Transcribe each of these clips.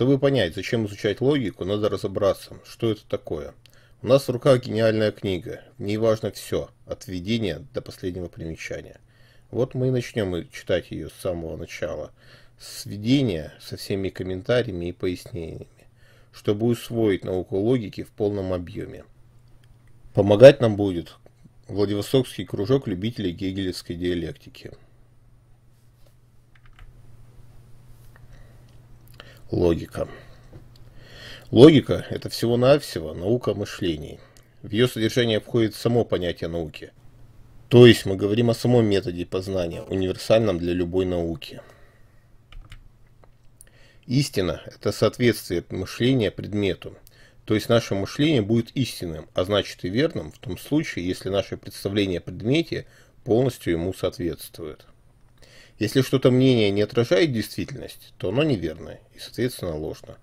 Чтобы понять, зачем изучать логику, надо разобраться, что это такое. У нас в руках гениальная книга, в ней важно все, от введения до последнего примечания. Вот мы и начнем читать ее с самого начала, с введения, со всеми комментариями и пояснениями, чтобы усвоить науку логики в полном объеме. Помогать нам будет Владивостокский кружок любителей гегелевской диалектики. Логика. Логика – это всего-навсего наука мышлений. В ее содержание входит само понятие науки. То есть мы говорим о самом методе познания, универсальном для любой науки. Истина – это соответствие мышления предмету. То есть наше мышление будет истинным, а значит и верным в том случае, если наше представление о предмете полностью ему соответствует. Если что-то мнение не отражает действительность, то оно неверное и, соответственно, ложно.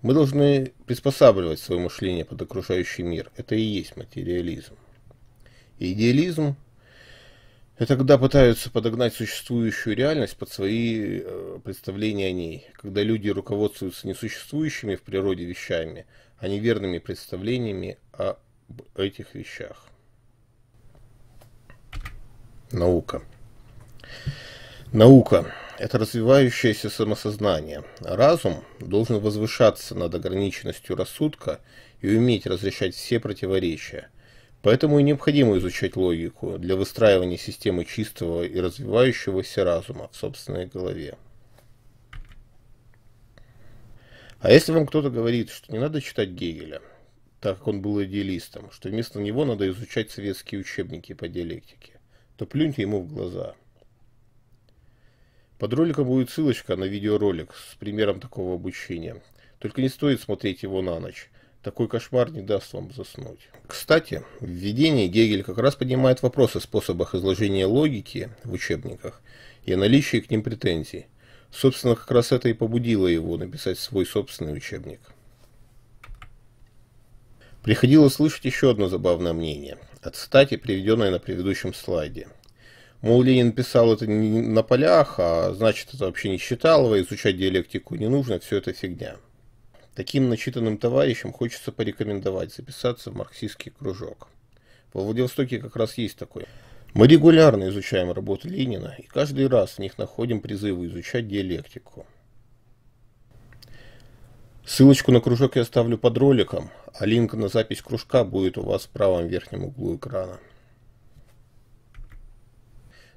Мы должны приспосабливать свое мышление под окружающий мир. Это и есть материализм. идеализм – это когда пытаются подогнать существующую реальность под свои э, представления о ней, когда люди руководствуются несуществующими в природе вещами, а неверными представлениями об этих вещах. Наука. Наука – это развивающееся самосознание. Разум должен возвышаться над ограниченностью рассудка и уметь разрешать все противоречия. Поэтому и необходимо изучать логику для выстраивания системы чистого и развивающегося разума в собственной голове. А если вам кто-то говорит, что не надо читать Гегеля, так как он был идеалистом, что вместо него надо изучать советские учебники по диалектике, то плюньте ему в глаза – под роликом будет ссылочка на видеоролик с примером такого обучения. Только не стоит смотреть его на ночь. Такой кошмар не даст вам заснуть. Кстати, в введении Гегель как раз поднимает вопрос о способах изложения логики в учебниках и о наличии к ним претензий. Собственно, как раз это и побудило его написать свой собственный учебник. Приходилось слышать еще одно забавное мнение, от стати, приведенной на предыдущем слайде – Мол, Ленин писал это не на полях, а значит, это вообще не считал, изучать диалектику не нужно, все это фигня. Таким начитанным товарищам хочется порекомендовать записаться в марксистский кружок. Во Владивостоке как раз есть такой. Мы регулярно изучаем работы Ленина, и каждый раз в них находим призывы изучать диалектику. Ссылочку на кружок я оставлю под роликом, а линк на запись кружка будет у вас в правом верхнем углу экрана.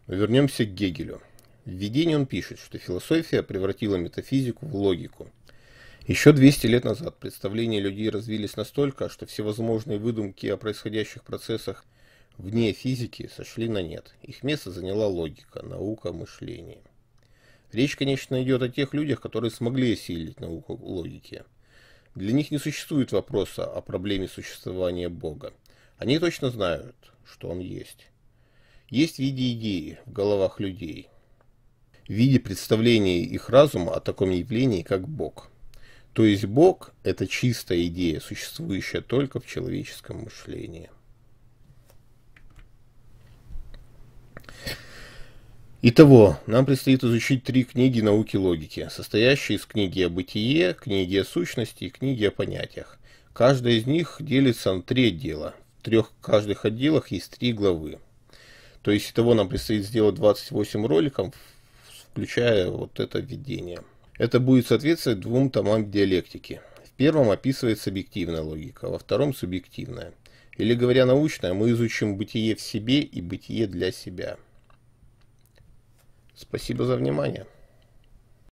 Но вернемся к Гегелю. В введении он пишет, что философия превратила метафизику в логику. Еще 200 лет назад представления людей развились настолько, что всевозможные выдумки о происходящих процессах вне физики сошли на нет. Их место заняла логика, наука, мышление. Речь, конечно, идет о тех людях, которые смогли осилить науку логики. Для них не существует вопроса о проблеме существования Бога. Они точно знают, что Он есть есть в виде идеи в головах людей, в виде представления их разума о таком явлении, как Бог. То есть Бог – это чистая идея, существующая только в человеческом мышлении. Итого, нам предстоит изучить три книги науки логики, состоящие из книги о бытие, книги о сущности и книги о понятиях. Каждая из них делится на три отдела. В трех каждых отделах есть три главы. То есть того нам предстоит сделать 28 роликов, включая вот это введение. Это будет соответствовать двум томам диалектики. В первом описывается объективная логика, во втором субъективная. Или говоря научно, мы изучим бытие в себе и бытие для себя. Спасибо за внимание.